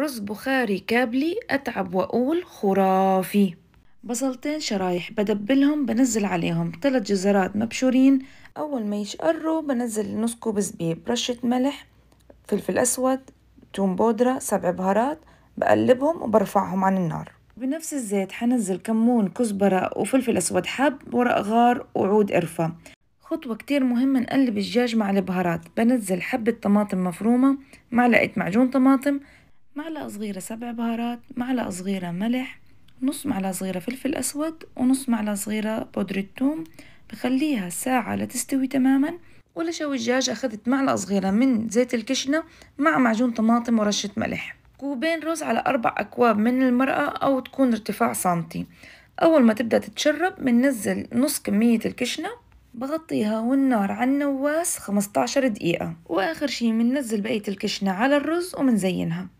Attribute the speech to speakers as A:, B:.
A: رز بخاري كابلي أتعب وأقول خرافي بصلتين شرايح بدبلهم بنزل عليهم ثلاث جزرات مبشورين أول ما يشقروا بنزل نص كوب زبيب رشة ملح فلفل أسود توم بودرة سبع بهارات بقلبهم وبرفعهم عن النار بنفس الزيت حنزل كمون كزبرة وفلفل أسود حب ورق غار وعود قرفة خطوة كتير مهمة نقلب الدجاج مع البهارات بنزل حبة طماطم مفرومة معلقة معجون طماطم معلقة صغيرة سبع بهارات معلقة صغيرة ملح نص معلقة صغيرة فلفل أسود ونص معلقة صغيرة بودرة ثوم بخليها ساعة لتستوي تماما ولشوي الدجاج أخذت معلقة صغيرة من زيت الكشنة مع معجون طماطم ورشة ملح كوبين رز على أربع أكواب من المرقة أو تكون ارتفاع سنتي أول ما تبدأ تتشرب بننزل نص كمية الكشنة بغطيها والنار على النواس 15 دقيقة وآخر شي مننزل بقية الكشنة على الرز ومنزينها